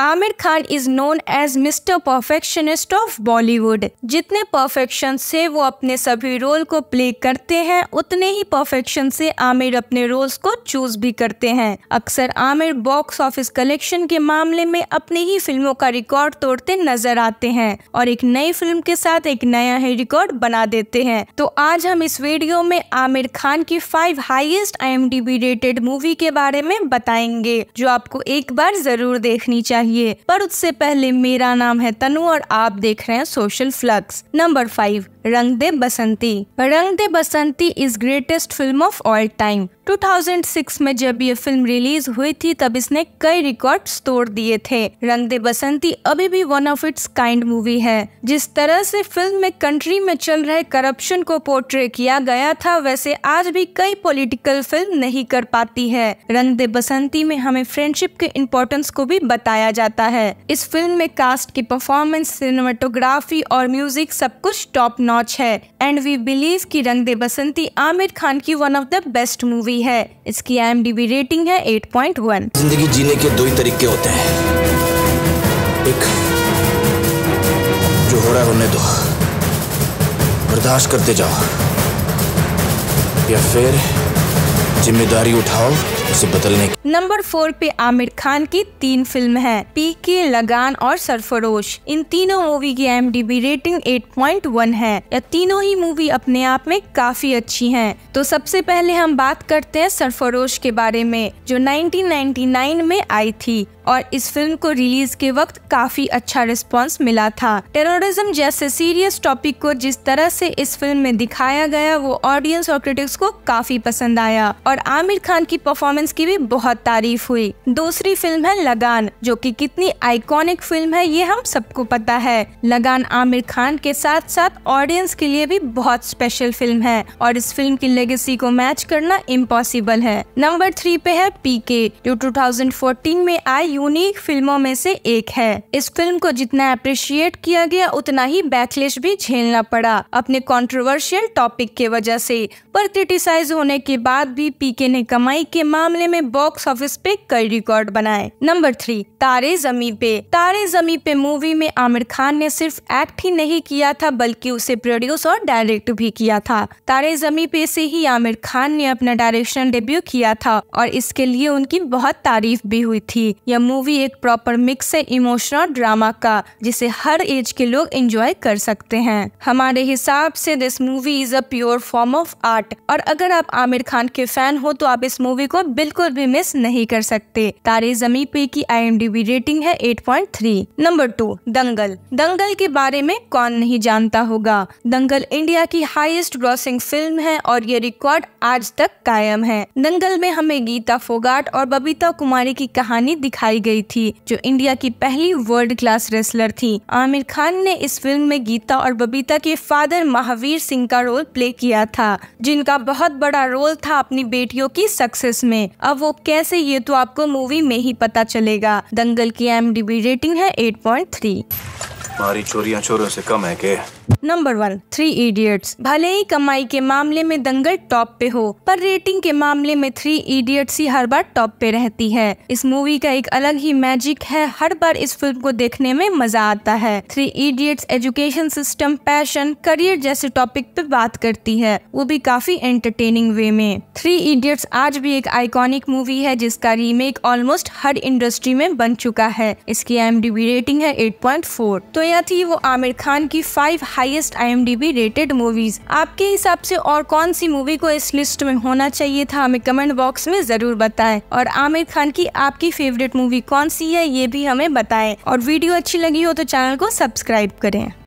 Aamir Khan is known as mister perfectionist of Bollywood जितने perfection से वो अपने सभी रोल को प्ले करते हैं उतने ही परफेक्शन से आमिर अपने रोल्स को चूज भी करते हैं अक्सर आमिर बॉक्स ऑफिस कलेक्शन के मामले में अपनी ही फिल्मों का रिकॉर्ड तोड़ते नजर आते हैं और एक नई फिल्म के साथ एक नया ही रिकॉर्ड बना देते हैं तो आज हम इस वीडियो में आमिर खान की five highest I rated movie के बारे में बताएंगे जो आपको एक बार जरूर देखनी चाहिए चाहिए पर उससे पहले मेरा नाम है तनु और आप देख रहे हैं सोशल फ्लक्स नंबर फाइव रंग De Basanti Rang De Basanti is greatest film of all time 2006 में जब ये फिल्म रिलीज हुई थी तब इसने कई रिकॉर्ड्स तोड़ दिए थे रंग दे बसंती अभी भी one of its kind movie है जिस तरह से फिल्म में कंट्री में चल रहे करप्शन को पोर्ट्रे किया गया था वैसे आज भी कई पॉलिटिकल फिल्म नहीं कर पाती है रंग दे बसंती में हमें फ्रेंडशिप के इम्पोर्टेंस को भी बताया जाता है इस फिल्म में कास्ट की परफॉर्मेंस सिनेमाटोग्राफी और म्यूजिक सब कुछ टॉप नॉच है एंड वी बिलीव कि रंग दे बसंती आमिर खान की one of the best movie है इसकी एम रेटिंग है 8.1 जिंदगी जीने के दो ही तरीके होते हैं एक जो हो रहा है उन्हें दो बर्दाश्त करते जाओ या फिर जिम्मेदारी उठाओ उसे बदलने नंबर फोर पे आमिर खान की तीन फिल्म है पी के लगान और सरफरोश इन तीनों मूवी की एम रेटिंग 8.1 है या तीनों ही मूवी अपने आप में काफी अच्छी हैं। तो सबसे पहले हम बात करते हैं सरफरोश के बारे में जो 1999 में आई थी और इस फिल्म को रिलीज के वक्त काफी अच्छा रिस्पांस मिला था टेररिज्म जैसे सीरियस टॉपिक को जिस तरह से इस फिल्म में दिखाया गया वो ऑडियंस और क्रिटिक्स को काफी पसंद आया और आमिर खान की परफॉर्मेंस परफॉर्मेंस की भी बहुत तारीफ हुई दूसरी फिल्म है लगान जो कि कितनी आइकॉनिक फिल्म है ये हम सबको पता है लगान आमिर खान के साथ साथ ऑडियंस के लिए भी बहुत स्पेशल फिल्म है और इस फिल्म की लेगेसी को मैच करना इम्पॉसिबल है नंबर थ्री पे है के जो टू में आई यूनिक फिल्मों में से एक है इस फिल्म को जितना अप्रिशिएट किया गया उतना ही बैकलेश भी झेलना पड़ा अपने कॉन्ट्रोवर्शियल टॉपिक के वजह से पर क्रिटिसाइज होने के बाद भी पीके ने कमाई के मामले मामले में बॉक्स ऑफिस पे कई रिकॉर्ड बनाए नंबर थ्री तारे जमी पे तारे जमी पे मूवी में आमिर खान ने सिर्फ एक्ट ही नहीं किया था बल्कि उसे प्रोड्यूस और डायरेक्ट भी किया था तारे जमी पे से ही आमिर खान ने अपना डायरेक्शन डेब्यू किया था और इसके लिए उनकी बहुत तारीफ भी हुई थी यह मूवी एक प्रॉपर मिक्स है इमोशन और ड्रामा का जिसे हर एज के लोग एंजॉय कर सकते हैं हमारे हिसाब से this movie is a pure form of art और अगर आप आमिर खान के फैन हो तो आप इस मूवी को बिल्कुल भी मिस नहीं कर सकते तारे जमी पे की आई रेटिंग है 8.3 नंबर टू दंगल दंगल के बारे में कौन नहीं जानता होगा दंगल इंडिया की हाईएस्ट ग्रॉसिंग फिल्म है और ये रिकॉर्ड आज तक कायम है दंगल में हमें गीता फोगाट और बबीता कुमारी की कहानी दिखाई गई थी जो इंडिया की पहली वर्ल्ड क्लास रेसलर थी आमिर खान ने इस फिल्म में गीता और बबीता के फादर महावीर सिंह का रोल प्ले किया था जिनका बहुत बड़ा रोल था अपनी बेटियों की सक्सेस में अब वो कैसे ये तो आपको मूवी में ही पता चलेगा दंगल की एम रेटिंग है एट पॉइंट थ्री हमारी चोरियाँ चोरों से कम है के नंबर वन थ्री इडियट्स भले ही कमाई के मामले में दंगल टॉप पे हो पर रेटिंग के मामले में थ्री इडियट्स ही हर बार टॉप पे रहती है इस मूवी का एक अलग ही मैजिक है हर बार इस फिल्म को देखने में मजा आता है three idiots education system passion career जैसे टॉपिक पे बात करती है वो भी काफी एंटरटेनिंग वे में थ्री इडियट्स आज भी एक आइकॉनिक मूवी है जिसका रीमेक ऑलमोस्ट हर इंडस्ट्री में बन चुका है इसकी एम रेटिंग है एट तो आया थी वो आमिर खान की five highest B rated movies आपके हिसाब से और कौन सी मूवी को इस लिस्ट में होना चाहिए था हमें कमेंट बॉक्स में जरूर बताएं और आमिर खान की आपकी फेवरेट मूवी कौन सी है ये भी हमें बताएं और वीडियो अच्छी लगी हो तो चैनल को सब्सक्राइब करें